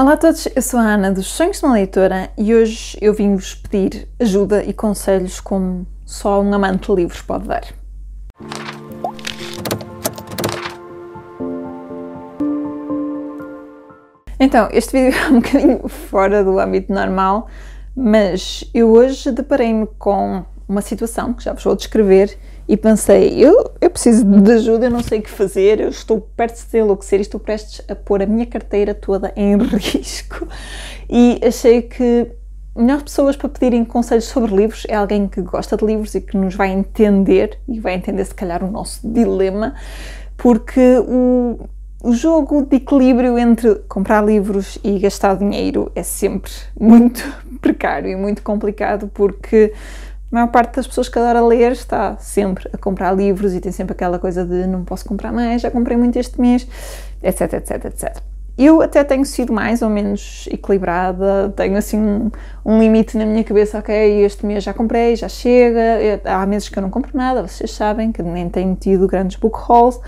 Olá a todos, eu sou a Ana dos Sonhos uma Leitora e hoje eu vim-vos pedir ajuda e conselhos como só um amante de livros pode dar. Então, este vídeo é um bocadinho fora do âmbito normal, mas eu hoje deparei-me com uma situação que já vos vou descrever e pensei, eu, eu preciso de ajuda, eu não sei o que fazer, eu estou prestes a enlouquecer, estou prestes a pôr a minha carteira toda em risco e achei que melhores pessoas para pedirem conselhos sobre livros é alguém que gosta de livros e que nos vai entender e vai entender se calhar o nosso dilema, porque o, o jogo de equilíbrio entre comprar livros e gastar dinheiro é sempre muito precário e muito complicado porque a maior parte das pessoas que adora ler está sempre a comprar livros e tem sempre aquela coisa de não posso comprar mais, já comprei muito este mês, etc, etc, etc. Eu até tenho sido mais ou menos equilibrada, tenho assim um, um, limite na minha cabeça, ok, este mês já comprei, já chega, há meses que eu não compro nada, vocês sabem que nem tenho tido grandes book hauls,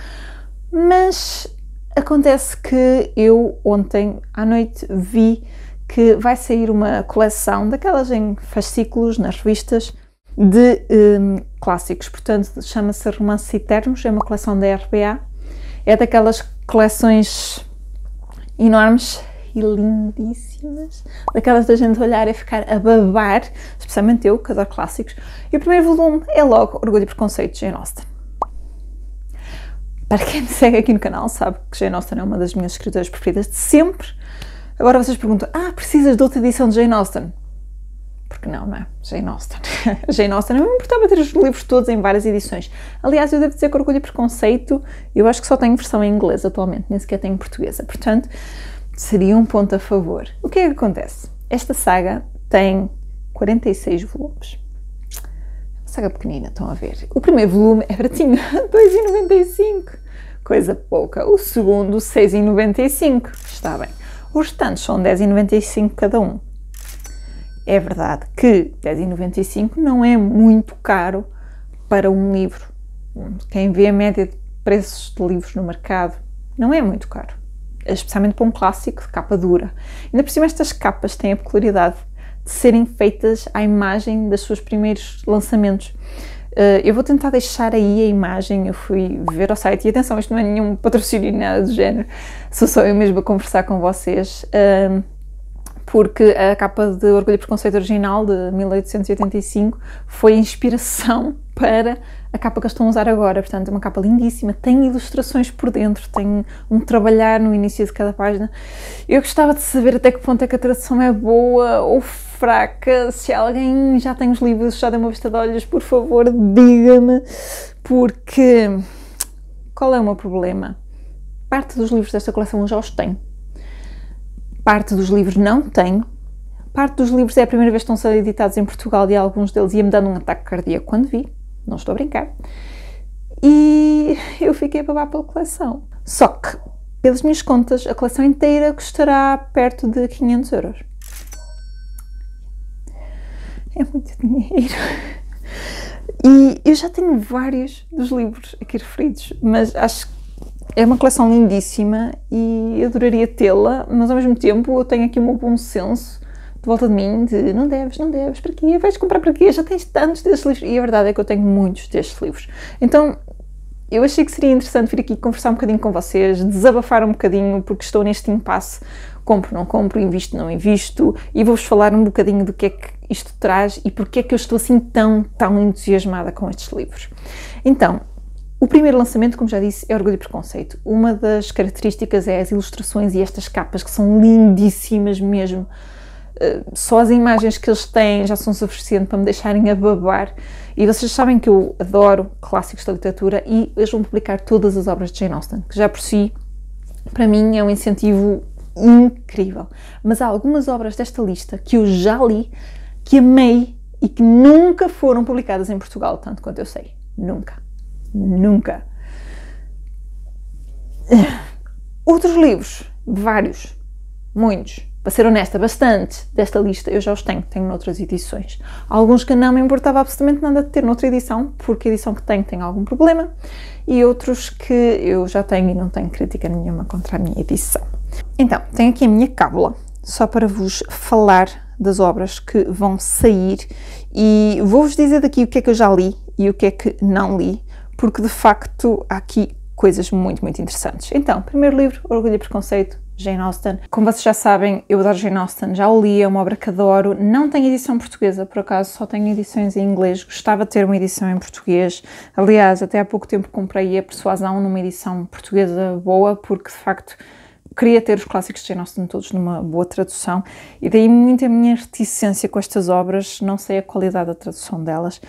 mas acontece que eu ontem à noite vi que vai sair uma coleção daquelas em fascículos nas revistas de um, clássicos. Portanto, chama-se Romances Eternos, é uma coleção da RBA. É daquelas coleções enormes e lindíssimas, daquelas da gente olhar e ficar a babar, especialmente eu, que adoro clássicos. E o primeiro volume é logo Orgulho e Preconceito de Jane Austen. Para quem me segue aqui no canal sabe que Jane Austen é uma das minhas escritoras preferidas de sempre. Agora vocês perguntam, ah, precisas de outra edição de Jane Austen? porque não, não é? Jane Austen. Jane Austen, eu me importava ter os livros todos em várias edições. Aliás, eu devo dizer que Orgulho e Preconceito, eu acho que só tenho versão em inglês atualmente, nem sequer tenho portuguesa, portanto, seria um ponto a favor. O que é que acontece? Esta saga tem 46 volumes. É saga pequenina, estão a ver. O primeiro volume é baratinho, 2,95. Coisa pouca. O segundo, 6,95. Está bem. Os restantes são 10,95 cada um. É verdade que 10,95 não é muito caro para um livro. Quem vê a média de preços de livros no mercado, não é muito caro. Especialmente para um clássico de capa dura. Ainda por cima, estas capas têm a peculiaridade de serem feitas à imagem dos seus primeiros lançamentos. Eh, eu vou tentar deixar aí a imagem, eu fui ver ao site, e atenção, isto não é nenhum patrocínio nada do género, sou só eu mesmo a conversar com vocês. Eh, porque a capa de Orgulho e Preconceito original, de 1885, foi inspiração para a capa que estão a usar agora. Portanto, é uma capa lindíssima, tem ilustrações por dentro, tem um trabalhar no início de cada página. Eu gostava de saber até que ponto é que a tradução é boa ou fraca. Se alguém já tem os livros, já deu uma vista de olhos, por favor, diga-me, porque qual é o meu problema? Parte dos livros desta coleção eu já os tenho Parte dos livros não tenho. Parte dos livros é a primeira vez que estão a ser editados em Portugal e alguns deles ia-me dando um ataque cardíaco quando vi. Não estou a brincar. E eu fiquei a babar pela coleção. Só que, pelas minhas contas, a coleção inteira custará perto de 500 euros. É muito dinheiro. E eu já tenho vários dos livros aqui referidos, mas acho que é uma coleção lindíssima e adoraria tê-la, mas ao mesmo tempo eu tenho aqui o meu bom senso de volta de mim de não deves, não deves, para quê? Vais comprar para quê? Já tens tantos destes livros. E a verdade é que eu tenho muitos destes livros. Então eu achei que seria interessante vir aqui conversar um bocadinho com vocês, desabafar um bocadinho, porque estou neste impasse. Compro, não compro, invisto, não invisto, e vou-vos falar um bocadinho do que é que isto traz e porque é que eu estou assim tão, tão entusiasmada com estes livros. Então, o primeiro lançamento, como já disse, é Orgulho e Preconceito. Uma das características é as ilustrações e estas capas que são lindíssimas mesmo. Eh, só as imagens que eles têm já são suficientes para me deixarem a babar. E vocês sabem que eu adoro clássicos da literatura e eles vão publicar todas as obras de Jane Austen, que já por si, para mim, é um incentivo incrível. Mas há algumas obras desta lista que eu já li, que amei e que nunca foram publicadas em Portugal, tanto quanto eu sei. Nunca nunca. Outros livros, vários, muitos. Para ser honesta, bastante desta lista eu já os tenho, tenho noutras edições. Alguns que não me importava absolutamente nada de ter noutra edição, porque a edição que tenho tem algum problema, e outros que eu já tenho e não tenho crítica nenhuma contra a minha edição. Então, tenho aqui a minha cábula, só para vos falar das obras que vão sair e vou-vos dizer daqui o que é que eu já li e o que é que não li porque de facto há aqui coisas muito, muito interessantes. Então, primeiro livro, Orgulho e Preconceito, Jane Austen. Como vocês já sabem, eu adoro Jane Austen, já o li, é uma obra que adoro. Não tem edição portuguesa, por acaso, só tenho edições em inglês. Gostava de ter uma edição em português. Aliás, até há pouco tempo comprei a Persuasão numa edição portuguesa boa, porque de facto queria ter os clássicos de Jane Austen todos numa boa tradução e daí muita minha reticência com estas obras, não sei a qualidade da tradução delas,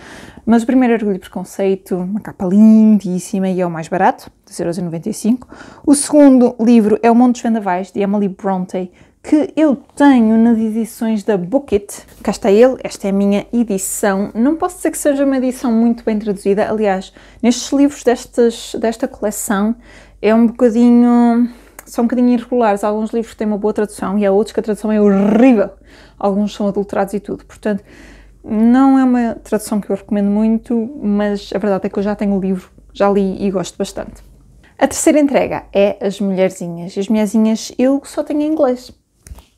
mas o primeiro Orgulho e Preconceito, uma capa lindíssima e é o mais barato, 2,95€. O segundo livro é O Monte dos Vendavais, de Emily Bronte, que eu tenho nas edições da Book It. Cá está ele, esta é a minha edição. Não posso dizer que seja uma edição muito bem traduzida, aliás, nestes livros destas, desta coleção é um bocadinho são um bocadinho irregulares. Alguns livros têm uma boa tradução e há outros que a tradução é horrível. Alguns são adulterados e tudo. Portanto, não é uma tradução que eu recomendo muito, mas a verdade é que eu já tenho o livro, já li e gosto bastante. A terceira entrega é As Mulherzinhas. E as Mulherzinhas eu só tenho em inglês.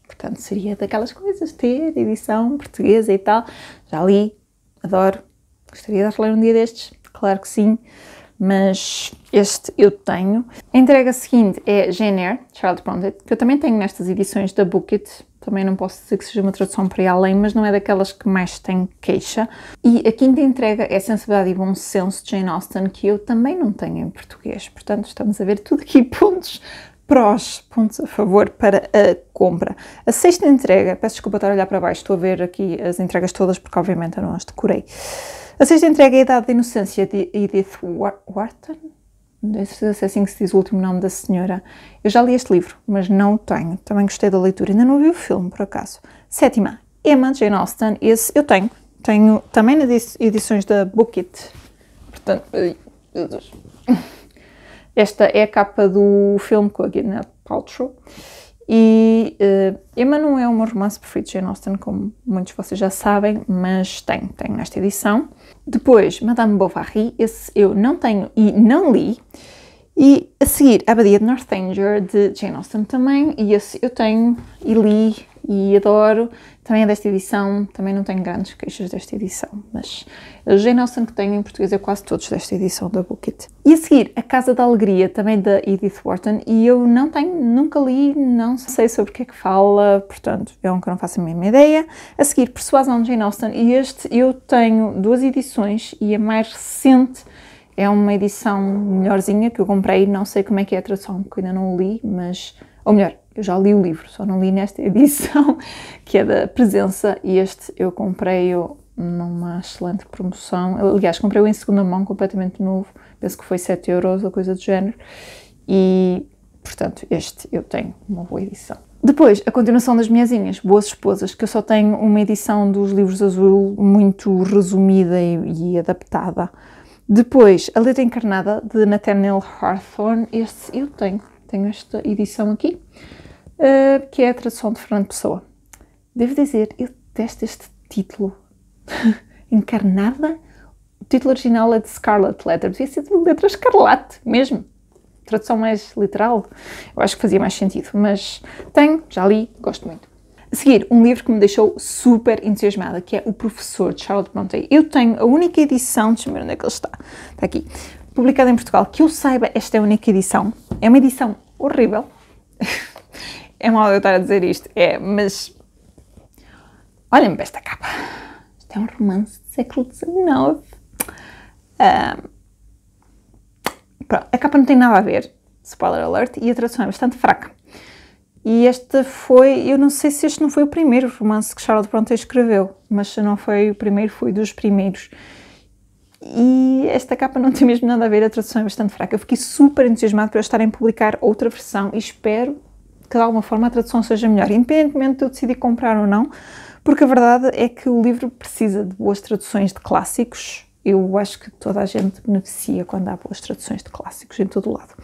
Portanto, seria daquelas coisas, ter edição portuguesa e tal. Já li, adoro, gostaria de ler um dia destes, claro que sim mas este eu tenho. A entrega seguinte é Jane Eyre, Child Bronte, que eu também tenho nestas edições da Bucket. Também não posso dizer que seja uma tradução para ir além, mas não é daquelas que mais tem queixa. E a quinta entrega é Sensibilidade e Bom Senso de Jane Austen, que eu também não tenho em português. Portanto, estamos a ver tudo aqui pontos prós, pontos a favor para a compra. A sexta entrega, peço desculpa estar a olhar para baixo, estou a ver aqui as entregas todas porque obviamente eu não as decorei. A sexta entrega é a Idade da Inocência, de Edith Wharton. Não sei se é assim que se diz o último nome da senhora. Eu já li este livro, mas não o tenho. Também gostei da leitura. Ainda não vi o filme, por acaso. Sétima, Emma Jane Austen. Esse eu tenho. Tenho também nas edições da Book It. Portanto, esta é a capa do filme com a Gwyneth Paltrow. E uh, Emma não é o meu romance preferido de Jane Austen, como muitos de vocês já sabem, mas tem tem nesta edição. Depois, Madame Bovary, esse eu não tenho e não li. E a seguir, a Abadia de Northanger, de Jane Austen também, e esse eu tenho e li e adoro. Também é desta edição, também não tenho grandes queixas desta edição, mas o Jane Austen que tenho em português é quase todos desta edição da Bookit. E a seguir, A Casa da Alegria, também da Edith Wharton, e eu não tenho, nunca li, não sei sobre o que é que fala, portanto, é um que eu não faço a mesma ideia. A seguir, Persuasão de Jane Austen, e este eu tenho duas edições e a mais recente é uma edição melhorzinha que eu comprei, não sei como é que é a tradução, que ainda não li, mas. Ou melhor, eu já li o livro, só não li nesta edição, que é da Presença, e este eu comprei-o numa excelente promoção. aliás, comprei-o em segunda mão, completamente novo, penso que foi 7 euros ou coisa do género, e portanto, este eu tenho uma boa edição. Depois, a continuação das Minhazinhas, Boas Esposas, que eu só tenho uma edição dos livros azul muito resumida e, e adaptada. Depois, A Letra Encarnada, de Nathaniel Hawthorne, este eu tenho, tenho esta edição aqui. Eh, que é a tradução de Fernando Pessoa. Devo dizer, eu detesto este título. Encarnada? O título original é de Scarlet Letter, devia ser de letra escarlate mesmo. Tradução mais literal, eu acho que fazia mais sentido, mas tenho, já li, gosto muito. A seguir, um livro que me deixou super entusiasmada, que é O Professor, de Charlotte Brontë. Eu tenho a única edição, deixa-me ver onde é que ele está, está aqui, publicada em Portugal. Que eu saiba, esta é a única edição. É uma edição horrível. É mal eu estar a dizer isto, é, mas. Olhem-me para esta capa. Isto é um romance do século XIX. Um, pronto, a capa não tem nada a ver, spoiler alert, e a tradução é bastante fraca. E este foi, eu não sei se este não foi o primeiro romance que Charlotte Brontë escreveu, mas se não foi o primeiro, foi dos primeiros. E esta capa não tem mesmo nada a ver, a tradução é bastante fraca. Eu fiquei super entusiasmada por eles estarem a publicar outra versão e espero que de alguma forma a tradução seja melhor, independentemente de eu decidir comprar ou não, porque a verdade é que o livro precisa de boas traduções de clássicos. Eu acho que toda a gente beneficia quando há boas traduções de clássicos em todo o lado.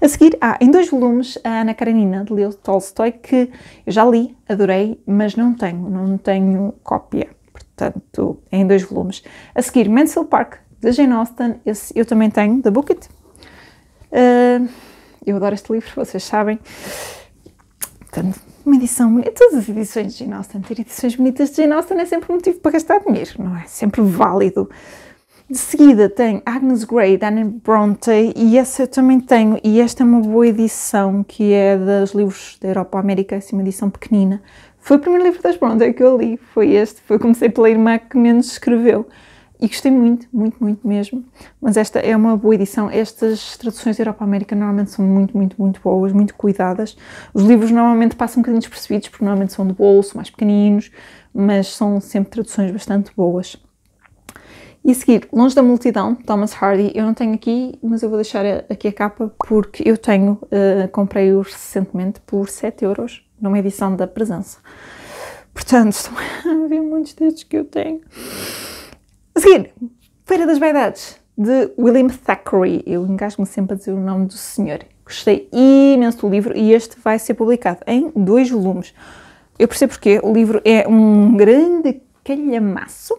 A seguir, há em dois volumes a Ana Karenina, de Leo Tolstói, que eu já li, adorei, mas não tenho, não tenho cópia. Portanto, é em dois volumes. A seguir, Mansell Park, de Jane Austen, esse eu também tenho, da Bucket. Uh, eu adoro este livro, vocês sabem. Portanto, uma edição, todas as edições de Jane Austen, ter edições bonitas de Jane Austen é sempre um motivo para gastar dinheiro, não é? Sempre válido. De seguida tem Agnes Grey, Anne Bronte, e essa eu também tenho, e esta é uma boa edição, que é dos livros da Europa América, assim, uma edição pequenina. Foi o primeiro livro das Bronte que eu li, foi este, foi comecei pela irmã que menos escreveu e gostei muito, muito, muito mesmo. Mas esta é uma boa edição. Estas traduções da Europa América normalmente são muito, muito, muito boas, muito cuidadas. Os livros normalmente passam um bocadinho despercebidos, porque normalmente são de bolso, mais pequeninos, mas são sempre traduções bastante boas. E a seguir, Longe da Multidão, Thomas Hardy. Eu não tenho aqui, mas eu vou deixar aqui a capa porque eu tenho, uh, eh, comprei-o recentemente por 7 euros numa edição da Presença. Portanto, estão a ver muitos dedos que eu tenho. A seguir, Feira das Vaidades, de William Thackeray. Eu engasgo-me sempre a dizer o nome do senhor. Gostei imenso do livro e este vai ser publicado em dois volumes. Eu percebo porque o livro é um grande calhamaço.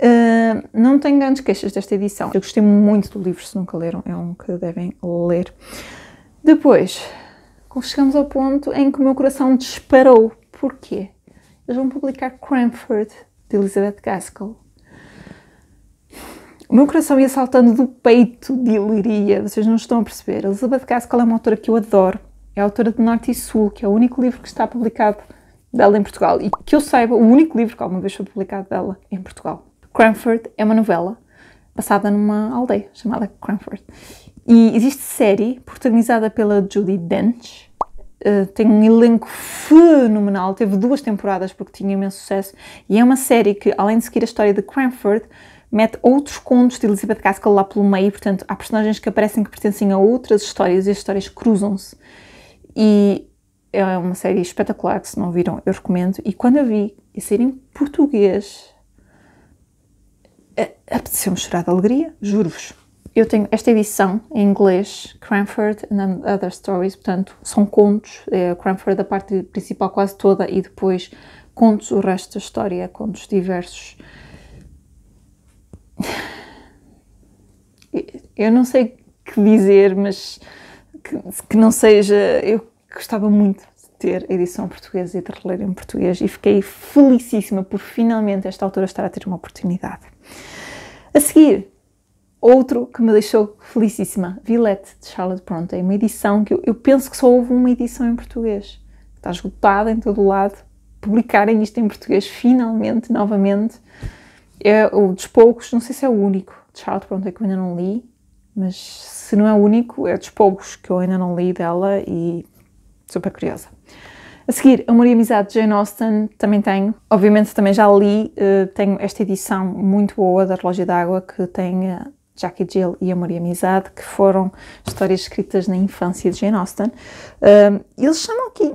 Uh, não tenho grandes queixas desta edição. Eu gostei muito do livro, se nunca leram, é um que devem ler. Depois, chegamos ao ponto em que o meu coração disparou. Porquê? Eles vão publicar Cranford de Elizabeth Gaskell. O meu coração ia saltando do peito de alegria, vocês não estão a perceber. Elizabeth Gaskell é uma autora que eu adoro, é autora de Norte e Sul, que é o único livro que está publicado dela em Portugal e que eu saiba, o único livro que alguma vez foi publicado dela em Portugal. Cranford é uma novela passada numa aldeia chamada Cranford. E existe série protagonizada pela Judy Dench, eh, tem um elenco fenomenal, teve duas temporadas porque tinha imenso sucesso e é uma série que, além de seguir a história de Cranford, mete outros contos de Elizabeth Gaskell lá pelo meio, portanto, há personagens que aparecem que pertencem a outras histórias e as histórias cruzam-se. E é uma série espetacular que, se não viram, eu recomendo. E quando eu vi e série em português, apeteceu-me chorar de alegria, juro-vos eu tenho esta edição em inglês, Cranford and Other Stories, portanto, são contos, é, Cranford a parte principal quase toda e depois contos o resto da história, é contos diversos. Eu não sei que dizer, mas que, que não seja, eu gostava muito de ter a edição portuguesa e de reler em português e fiquei felicíssima por finalmente a esta altura estar a ter uma oportunidade. A seguir, Outro que me deixou felicíssima, Villette, de Charlotte Bronte. É uma edição que eu, eu penso que só houve uma edição em português. Está esgotada em todo o lado. Publicarem isto em português, finalmente, novamente. É o dos poucos, não sei se é o único, de Charlotte Bronte que eu ainda não li, mas se não é o único, é dos poucos que eu ainda não li dela e super curiosa. A seguir, Amor e Amizade de Jane Austen, também tenho. Obviamente também já li, eh, tenho esta edição muito boa da Relógio d'Água que tem eh, Jackie Jill e Amor e Amizade, que foram histórias escritas na infância de Jane Austen. Um, eles chamam aqui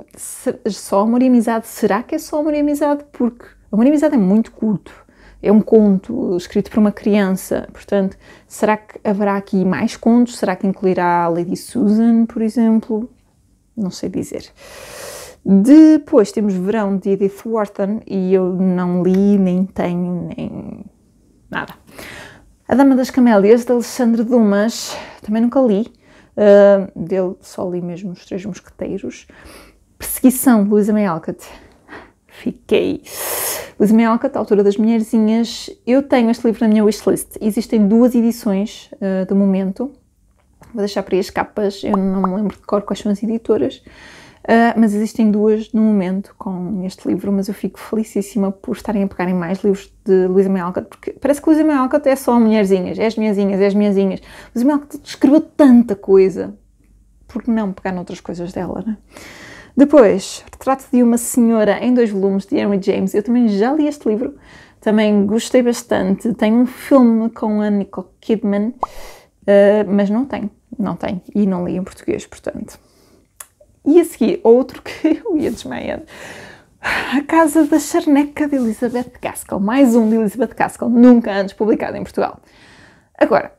só Amor e Amizade. Será que é só Amor e Amizade? Porque Amor e Amizade é muito curto. É um conto escrito por uma criança. Portanto, será que haverá aqui mais contos? Será que incluirá Lady Susan, por exemplo? Não sei dizer. Depois temos Verão de Edith Wharton e eu não li, nem tenho, nem nada. A Dama das Camélias, de Alexandre Dumas, também nunca li, uh, dele só li mesmo Os Três Mosqueteiros. Perseguição, de Luísa May Alcott. Fiquei. Luísa May Alcott, autora das Mulherzinhas. Eu tenho este livro na minha wishlist. Existem duas edições uh, do momento. Vou deixar para aí as capas, eu não me lembro de cor quais são as editoras. Uh, mas existem duas no momento com este livro, mas eu fico felicíssima por estarem a pegarem mais livros de Luísa May Alcott, porque parece que Luísa May Alcott é só mulherzinhas, é as minhazinhas, é as minhazinhas. Luísa May Alcott escreveu tanta coisa, por que não pegar noutras coisas dela, né? Depois, Retrato de uma Senhora em dois volumes, de Henry James. Eu também já li este livro, também gostei bastante. Tem um filme com a Nicole Kidman, uh, mas não tem, não tem, e não li em português, portanto. E a seguir, outro que eu ia desmaiar. A Casa da Charneca de Elizabeth Gaskell. Mais um de Elizabeth Gaskell, nunca antes publicado em Portugal. Agora,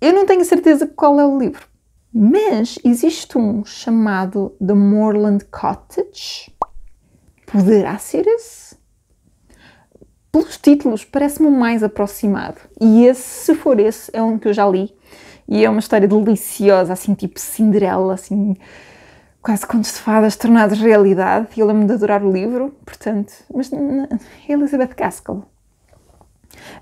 eu não tenho certeza qual é o livro, mas existe um chamado The Moorland Cottage. Poderá ser esse? Pelos títulos, parece-me o mais aproximado. E esse, se for esse, é um que eu já li. E é uma história deliciosa, assim, tipo Cinderela, assim quase contos de fadas tornados realidade e eu lembro de adorar o livro, portanto, mas hum, é Elizabeth Gaskell.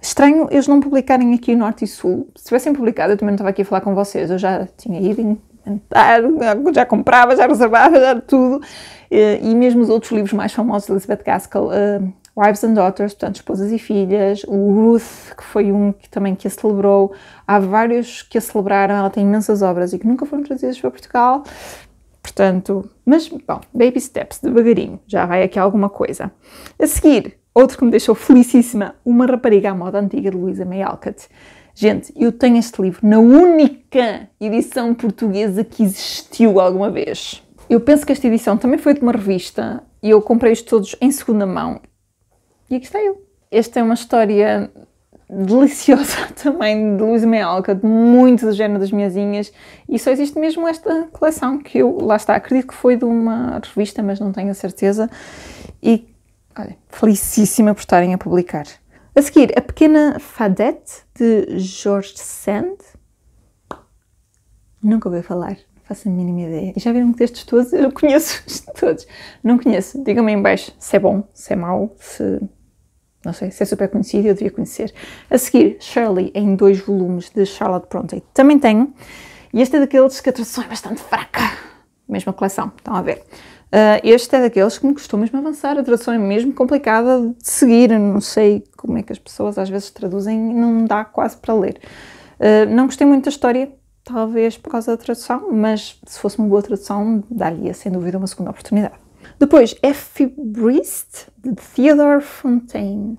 Estranho eles não publicarem aqui Norte e Sul. Se tivessem publicado, eu também não estava aqui a falar com vocês. Eu já tinha ido inventar, já comprava, já reservava, já tudo. E mesmo os outros livros mais famosos de Elizabeth Gaskell, uh, Wives and Daughters, portanto, Esposas e Filhas, o Ruth, que foi um que também que a celebrou. Há vários que a celebraram, ela tem imensas obras e que nunca foram trazidas para Portugal. Portanto, mas bom, baby steps, devagarinho, já vai aqui alguma coisa. A seguir, outro que me deixou felicíssima, uma rapariga à moda antiga de Luísa May Alcott. Gente, eu tenho este livro na única edição portuguesa que existiu alguma vez. Eu penso que esta edição também foi de uma revista e eu comprei-os todos em segunda mão. E aqui está eu. Esta é uma história deliciosa também de Luísa Mealca, de muito do género das minhazinhas, e só existe mesmo esta coleção que eu, lá está, acredito que foi de uma revista, mas não tenho a certeza, e, olha, felicíssima por estarem a publicar. A seguir, A Pequena Fadette, de George Sand. Nunca ouvi falar, não faço a mínima ideia. E já viram que destes todos, eu conheço todos. Não conheço, digam-me em baixo se é bom, se é mau, se não sei se é super conhecido, eu devia conhecer. A seguir, Shirley, em dois volumes, de Charlotte Bronte. Também tenho. E este é daqueles que a tradução é bastante fraca. Mesma coleção, estão a ver. Uh, este é daqueles que me custou mesmo avançar. A tradução é mesmo complicada de seguir. Eu não sei como é que as pessoas às vezes traduzem e não dá quase para ler. Uh, não gostei muito da história, talvez por causa da tradução, mas se fosse uma boa tradução, daria sem dúvida uma segunda oportunidade. Depois, F. Brist, de Theodore Fontaine.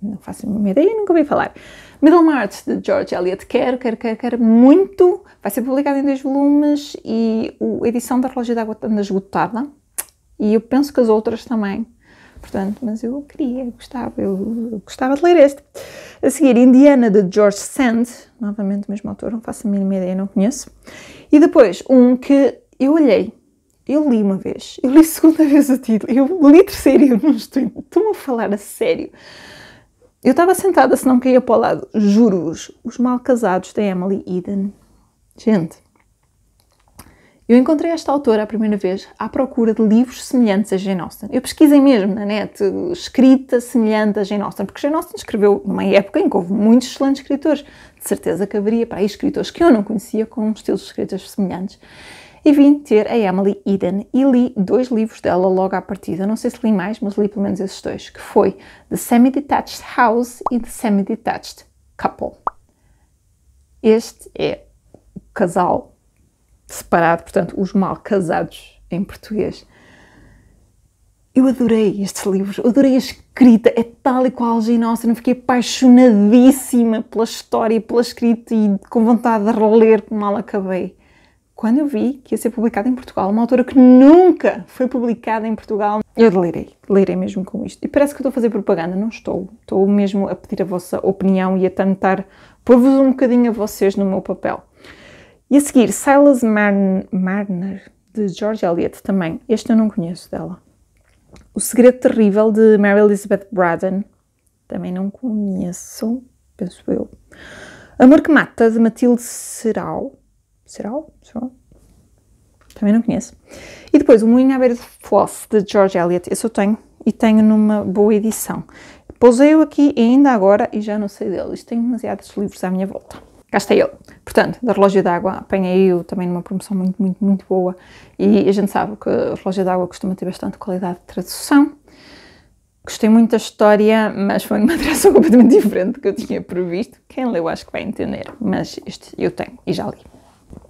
Não faço a mínima ideia, nunca ouvi falar. Middlemarch, de George Eliot. Quero, quero, quero, quero muito. Vai ser publicado em dois volumes e a edição da Relógio d'Água anda esgotada. E eu penso que as outras também. Portanto, mas eu queria, gostava, eu gostava de ler este. A seguir, Indiana, de George Sand. Novamente o mesmo autor, não faço a mínima ideia, não conheço. E depois, um que eu olhei eu li uma vez, eu li segunda vez o título, eu li terceiro. e eu não estou, estou a falar a sério. Eu estava sentada, se não caía para o lado, juro-vos, Os Mal Casados da Emily Eden. Gente, eu encontrei esta autora a primeira vez à procura de livros semelhantes a Jane Austen. Eu pesquisei mesmo na net escrita semelhante a Jane Austen, porque Jane Austen escreveu numa época em que houve muitos excelentes escritores. De certeza que haveria para aí escritores que eu não conhecia com estilos de escritas semelhantes e vim ter a Emily Eden e li dois livros dela logo à partida. não sei se li mais, mas li pelo menos esses dois, que foi The Semi-Detached House e The Semi-Detached Couple. Este é o casal separado, portanto, os mal casados em português. Eu adorei estes livros, adorei a escrita, é tal e qual Jane Austen, eu fiquei apaixonadíssima pela história, pela escrita e com vontade de reler como mal acabei quando eu vi que ia ser publicada em Portugal, uma autora que nunca foi publicada em Portugal, eu leirei, leirei mesmo com isto. E parece que estou a fazer propaganda, não estou. Estou mesmo a pedir a vossa opinião e a tentar pôr-vos um bocadinho a vocês no meu papel. E a seguir, Silas Marner, de George Eliot também. Este eu não conheço dela. O Segredo Terrível, de Mary Elizabeth Braddon. Também não conheço, penso eu. Amor que Mata, de Matilde Serau. Será? Também não conheço. E depois, O Moinho à Beira de Floss, de George Eliot. Esse eu tenho e tenho numa boa edição. Pousei-o aqui ainda agora e já não sei dele. Isto tem demasiados livros à minha volta. Cá está ele. Portanto, da Relógio d'Água, apanhei-o também numa promoção muito, muito, muito boa. E a gente sabe que a Relógio d'Água costuma ter bastante qualidade de tradução. Gostei muito da história, mas foi numa tradução completamente diferente do que eu tinha previsto. Quem leu acho que vai entender, mas este eu tenho e já li.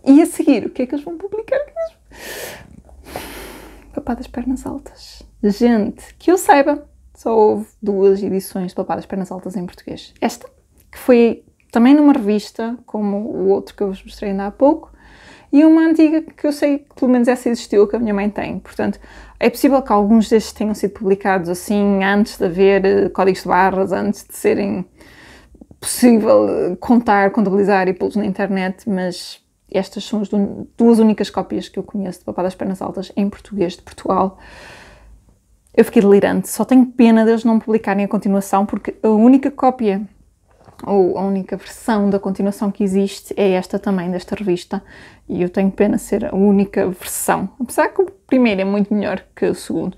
E a seguir, o que é que eles vão publicar? mesmo? Papadas Pernas Altas. Gente, que eu saiba, só houve duas edições de Papadas Pernas Altas em português. Esta, que foi também numa revista, como o outro que eu vos mostrei ainda há pouco, e uma antiga que eu sei que pelo menos essa existiu, que a minha mãe tem. Portanto, é possível que alguns destes tenham sido publicados assim, antes de haver eh, códigos de barras, antes de serem possível eh, contar, contabilizar e pô-los na internet, mas estas são as duas únicas cópias que eu conheço de Papá das Pernas Altas em português de Portugal. Eu fiquei delirante, só tenho pena deles não publicarem a continuação, porque a única cópia ou a única versão da continuação que existe é esta também, desta revista, e eu tenho pena ser a única versão, apesar que o primeiro é muito melhor que o segundo.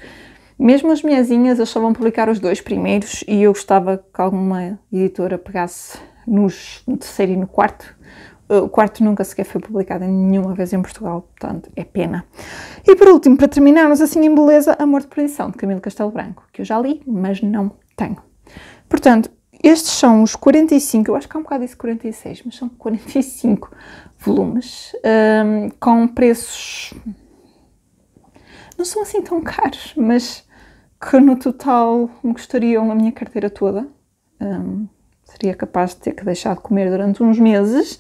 Mesmo as minhazinhas, eles só vão publicar os dois primeiros e eu gostava que alguma editora pegasse nos, no terceiro e no quarto eh, o quarto nunca sequer foi publicado nenhuma vez em Portugal, portanto, é pena. E por último, para terminarmos assim em beleza, Amor de Perdição, de Camilo Castelo Branco, que eu já li, mas não tenho. Portanto, estes são os 45, eu acho que há um bocado disse 46, mas são 45 volumes, um, ehm, com preços... não são assim tão caros, mas que no total me custariam a minha carteira toda. Um, ehm, seria capaz de ter que deixar de comer durante uns meses.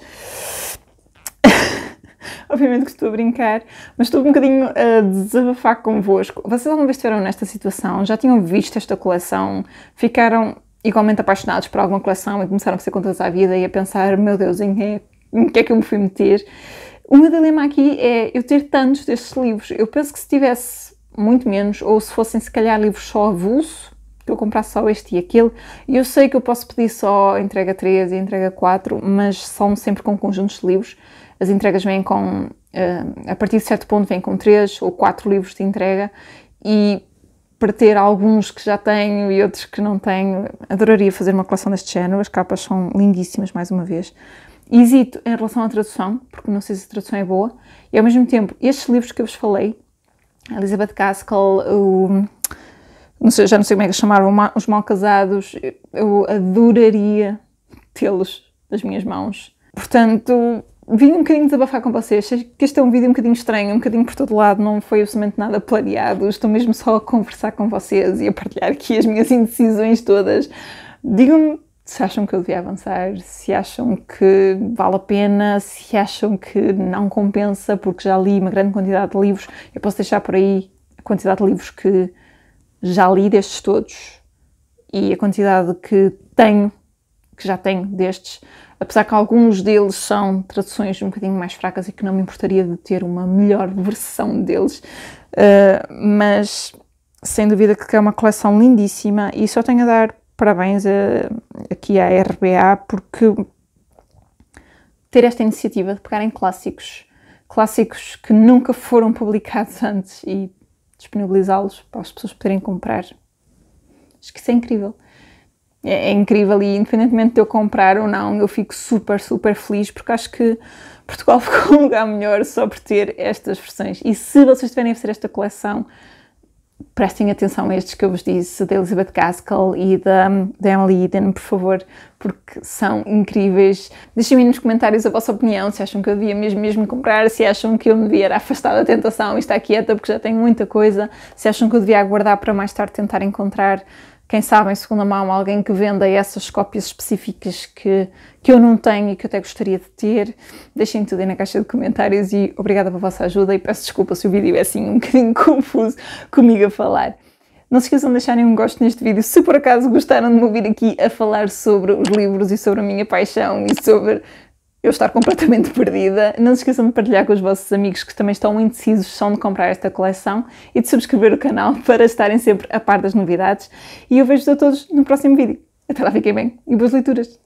Obviamente que estou a brincar, mas estou um bocadinho a desabafar convosco. Vocês alguma vez estiveram nesta situação? Já tinham visto esta coleção? Ficaram igualmente apaixonados por alguma coleção e começaram a ser contas à vida e a pensar: meu Deus, em que, é, em que é que eu me fui meter? O meu dilema aqui é eu ter tantos destes livros. Eu penso que se tivesse muito menos, ou se fossem se calhar livros só avulso, para eu comprar só este e aquele. E eu sei que eu posso pedir só entrega 3 e entrega 4, mas são sempre com conjuntos de livros. As entregas vêm com, eh, a partir de certo ponto, vêm com 3 ou 4 livros de entrega e para ter alguns que já tenho e outros que não tenho, adoraria fazer uma coleção deste género. As capas são lindíssimas, mais uma vez. Hesito em relação à tradução, porque não sei se a tradução é boa, e ao mesmo tempo, estes livros que eu vos falei, Elizabeth Gaskell, o não sei, já não sei como é que chamaram, os mal casados, eu adoraria tê-los nas minhas mãos. Portanto, vim um bocadinho desabafar com vocês. Sei que este é um vídeo um bocadinho estranho, um bocadinho por todo lado, não foi absolutamente nada planeado. Estou mesmo só a conversar com vocês e a partilhar aqui as minhas indecisões todas. Digam-me se acham que eu devia avançar, se acham que vale a pena, se acham que não compensa, porque já li uma grande quantidade de livros. Eu posso deixar por aí a quantidade de livros que já li destes todos e a quantidade que tenho, que já tenho destes, apesar que alguns deles são traduções um bocadinho mais fracas e que não me importaria de ter uma melhor versão deles, uh, mas sem dúvida que é uma coleção lindíssima e só tenho a dar parabéns a, aqui à RBA porque ter esta iniciativa de pegarem clássicos, clássicos que nunca foram publicados antes e disponibilizá-los para as pessoas poderem comprar. Acho que isso é incrível. É, é, incrível e independentemente de eu comprar ou não, eu fico super, super feliz porque acho que Portugal ficou um lugar melhor só por ter estas versões. E se vocês tiverem a fazer esta coleção, prestem atenção a estes que eu vos disse, da Elizabeth Gaskell e da, da Emily Eden, por favor, porque são incríveis. Deixem-me nos comentários a vossa opinião, se acham que eu devia mesmo, mesmo comprar, se acham que eu me devia afastar da tentação e estar quieta é porque já tenho muita coisa, se acham que eu devia aguardar para mais tarde tentar encontrar quem sabe em segunda mão alguém que venda essas cópias específicas que, que eu não tenho e que eu até gostaria de ter. Deixem tudo aí na caixa de comentários e obrigada pela vossa ajuda e peço desculpa se o vídeo é assim um bocadinho confuso comigo a falar. Não se esqueçam de deixarem um gosto neste vídeo se por acaso gostaram de me ouvir aqui a falar sobre os livros e sobre a minha paixão e sobre eu estar completamente perdida. Não se esqueçam de partilhar com os vossos amigos que também estão indecisos são de comprar esta coleção e de subscrever o canal para estarem sempre a par das novidades. E eu vejo-vos a todos no próximo vídeo. Até lá, fiquem bem e boas leituras!